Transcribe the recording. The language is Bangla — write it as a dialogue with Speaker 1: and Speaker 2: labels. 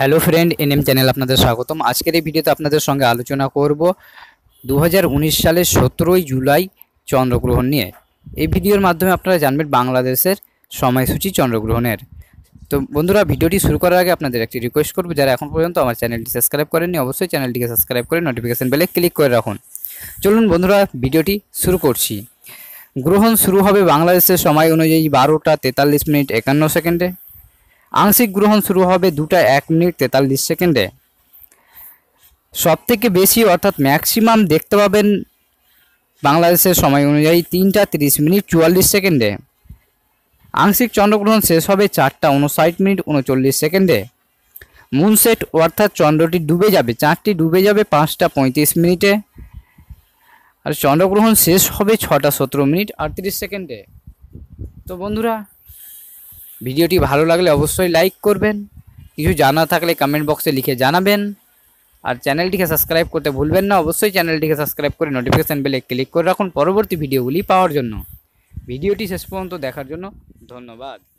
Speaker 1: hello friend N M channel আপনাদের স্বাগতম আজকের এই ভিডিওতে আপনাদের সঙ্গে আলোচনা করব দু সালের সতেরোই জুলাই চন্দ্রগ্রহণ নিয়ে এই ভিডিওর মাধ্যমে আপনারা জানবেন বাংলাদেশের সময়সূচি চন্দ্রগ্রহণের তো বন্ধুরা ভিডিওটি শুরু করার আগে আপনাদের একটি রিকোয়েস্ট করবো যারা এখন পর্যন্ত আমার চ্যানেলটি সাবস্ক্রাইব করেননি অবশ্যই চ্যানেলটিকে সাবস্ক্রাইব করে নোটিফিকেশান বেলে ক্লিক করে রাখুন চলুন বন্ধুরা ভিডিওটি শুরু করছি গ্রহণ শুরু হবে বাংলাদেশের সময় অনুযায়ী বারোটা তেতাল্লিশ মিনিট একান্ন সেকেন্ডে আংশিক গ্রহণ শুরু হবে দুটা এক মিনিট তেতাল্লিশ সেকেন্ডে সব থেকে বেশি অর্থাৎ ম্যাক্সিমাম দেখতে পাবেন বাংলাদেশের সময় অনুযায়ী তিনটা তিরিশ মিনিট চুয়াল্লিশ সেকেন্ডে আংশিক চন্দ্রগ্রহণ শেষ হবে চারটা উনষাট মিনিট উনচল্লিশ সেকেন্ডে মুনসেট অর্থাৎ চন্দ্রটি ডুবে যাবে চাঁদটি ডুবে যাবে পাঁচটা পঁয়ত্রিশ মিনিটে আর চন্দ্রগ্রহণ শেষ হবে ছটা সতেরো মিনিট আটত্রিশ সেকেন্ডে তো বন্ধুরা ভিডিওটি ভালো লাগলে অবশ্যই লাইক করবেন কিছু জানা থাকলে কমেন্ট বক্সে লিখে জানাবেন আর চ্যানেলটিকে সাবস্ক্রাইব করতে ভুলবেন না অবশ্যই চ্যানেলটিকে সাবস্ক্রাইব করে নোটিফিকেশান বেলে ক্লিক করে রাখুন পরবর্তী ভিডিওগুলি পাওয়ার জন্য ভিডিওটি শেষ পর্যন্ত দেখার জন্য ধন্যবাদ